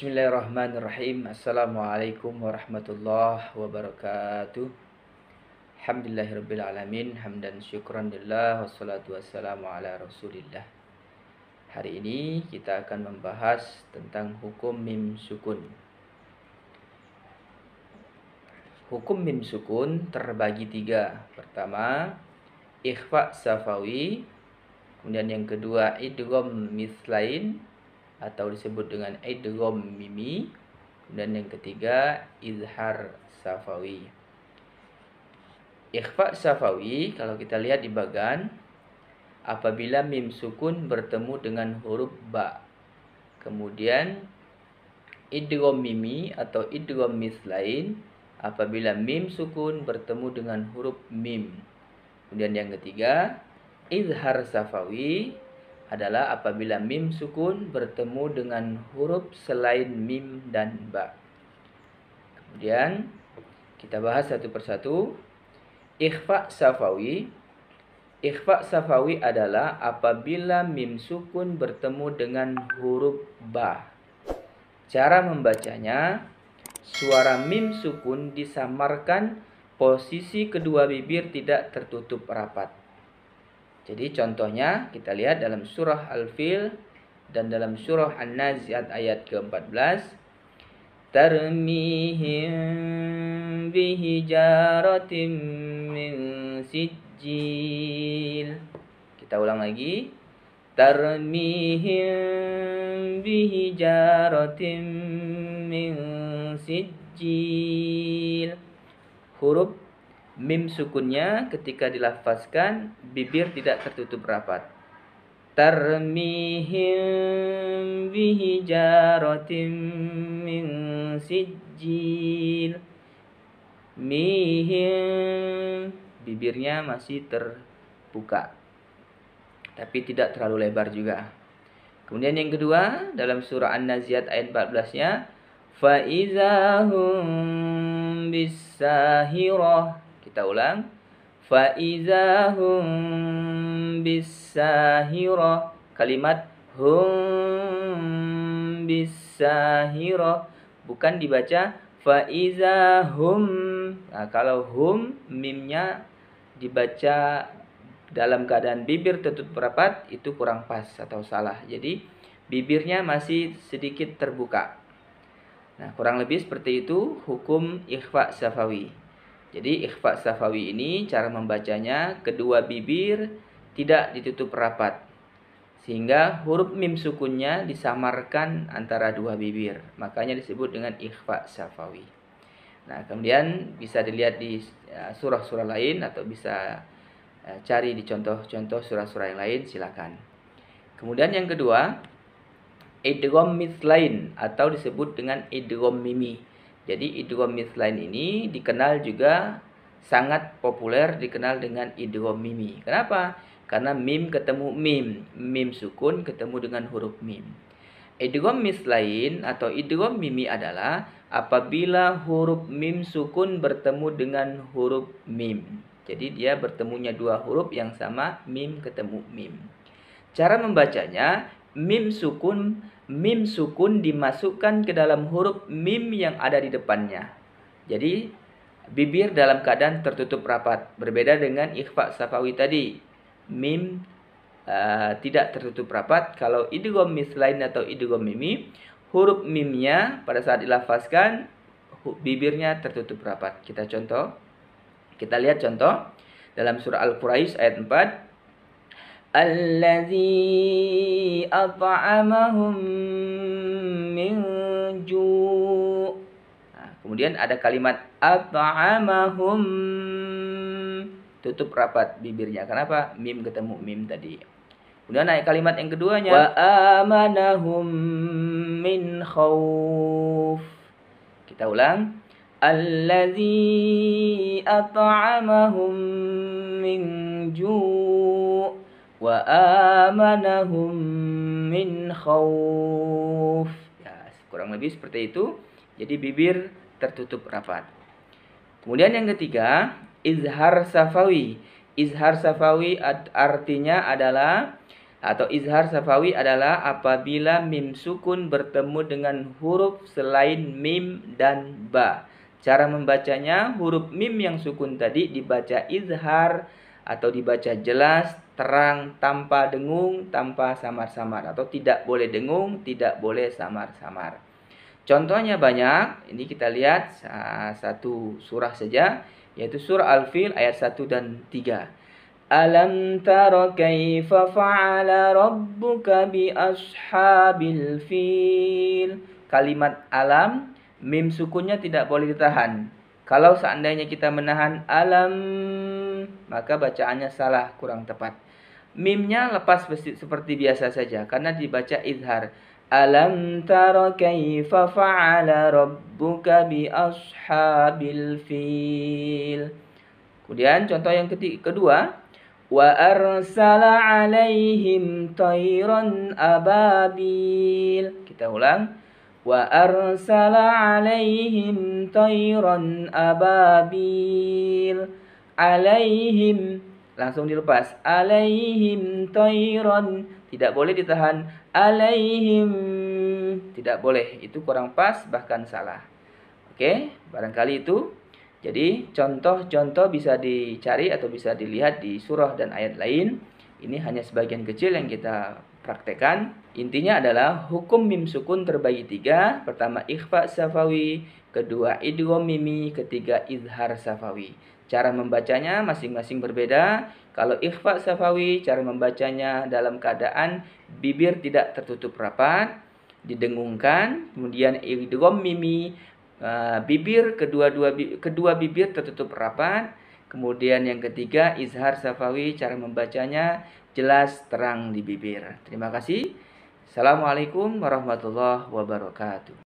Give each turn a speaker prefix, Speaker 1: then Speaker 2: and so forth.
Speaker 1: Bismillahirrahmanirrahim. Assalamualaikum warahmatullahi wabarakatuh. Alhamdulillahirrabbilalamin hamdan syukran lillah wassalatu wassalamu ala Rasulillah. Hari ini kita akan membahas tentang hukum mim sukun. Hukum mim sukun terbagi tiga. Pertama, ikhfa safawi. Kemudian yang kedua, idgham mislain atau disebut dengan idgham mimi dan yang ketiga izhar safawi ikhfa safawi kalau kita lihat di bagan apabila mim sukun bertemu dengan huruf ba kemudian idgham mimi atau idgham lain apabila mim sukun bertemu dengan huruf mim kemudian yang ketiga izhar safawi adalah apabila mim sukun bertemu dengan huruf selain mim dan ba. Kemudian kita bahas satu persatu. Ikhfa safawi. Ikhfa safawi adalah apabila mim sukun bertemu dengan huruf ba. Cara membacanya, suara mim sukun disamarkan posisi kedua bibir tidak tertutup rapat. Jadi contohnya kita lihat dalam surah Al-Fil dan dalam surah An-Naziat ayat ke-14 Tarmihim bihijaratim min sijil Kita ulang lagi Tarmihim bihijaratim min sijil Huruf mim sukunnya ketika dilafazkan bibir tidak tertutup rapat tarmihim bihijaratim min sijil mihim bibirnya masih terbuka tapi tidak terlalu lebar juga kemudian yang kedua dalam surah an-naziat ayat 14 nya faizahum bisahirah kita ulang. Fa'izahum bisahiro. Kalimat hum bisahiro. Bukan dibaca fa'izahum. Nah, kalau hum mimnya dibaca dalam keadaan bibir tertutup rapat itu kurang pas atau salah. Jadi bibirnya masih sedikit terbuka. Nah, kurang lebih seperti itu hukum ikhfa safawi. Jadi ikhfa safawi ini cara membacanya kedua bibir tidak ditutup rapat sehingga huruf mim sukunnya disamarkan antara dua bibir. Makanya disebut dengan ikhfa safawi. Nah, kemudian bisa dilihat di eh, surah-surah lain atau bisa eh, cari di contoh-contoh surah-surah yang lain silakan. Kemudian yang kedua, idgham mithlain atau disebut dengan idgham mimi. Jadi idgham lain ini dikenal juga sangat populer dikenal dengan idgham mimi. Kenapa? Karena mim ketemu mim, mim sukun ketemu dengan huruf mim. Idgham lain atau idgham mimi adalah apabila huruf mim sukun bertemu dengan huruf mim. Jadi dia bertemunya dua huruf yang sama mim ketemu mim. Cara membacanya mim sukun mim sukun dimasukkan ke dalam huruf mim yang ada di depannya. Jadi bibir dalam keadaan tertutup rapat berbeda dengan ikhfa safawi tadi. Mim uh, tidak tertutup rapat kalau idgham mislain atau idgham mimi huruf mimnya pada saat dilafazkan bibirnya tertutup rapat. Kita contoh kita lihat contoh dalam surah Al-Quraisy ayat 4 الذي أطعمهم من جوع nah, kemudian ada kalimat at'amahum tutup rapat bibirnya kenapa mim ketemu mim tadi kemudian naik kalimat yang keduanya wa amanahum min khauf kita ulang allazi at'amahum min ju' وآمنهم من خوف ya, kurang lebih seperti itu jadi bibir tertutup rapat kemudian yang ketiga izhar safawi izhar safawi artinya adalah atau izhar safawi adalah apabila mim sukun bertemu dengan huruf selain mim dan ba. Cara membacanya huruf mim yang sukun tadi dibaca izhar atau dibaca jelas terang tanpa dengung, tanpa samar-samar atau tidak boleh dengung, tidak boleh samar-samar. Contohnya banyak, ini kita lihat satu surah saja yaitu surah Al-Fil ayat 1 dan 3. Alam tara kaifa fa'ala rabbuka bi ashabil fil. Kalimat alam mim sukunnya tidak boleh ditahan. Kalau seandainya kita menahan alam maka bacaannya salah, kurang tepat. Mimnya lepas seperti biasa saja karena dibaca izhar. Alam tara kaifa fa'ala rabbuka bi ashabil fil. Kemudian contoh yang kedua, wa arsala alaihim tayran ababil. Kita ulang. Wa arsala alaihim tayran ababil. Alaihim langsung dilepas alaihim toiron tidak boleh ditahan alaihim tidak boleh itu kurang pas bahkan salah oke barangkali itu jadi contoh-contoh bisa dicari atau bisa dilihat di surah dan ayat lain ini hanya sebagian kecil yang kita praktekan intinya adalah hukum mim sukun terbagi tiga pertama ikhfa safawi kedua idgham mimi, ketiga izhar safawi. Cara membacanya masing-masing berbeda. Kalau ikhfa safawi, cara membacanya dalam keadaan bibir tidak tertutup rapat, didengungkan, kemudian idgham mimi, eh, bibir kedua-dua kedua bibir tertutup rapat. Kemudian yang ketiga izhar safawi, cara membacanya jelas terang di bibir. Terima kasih. Assalamualaikum warahmatullahi wabarakatuh.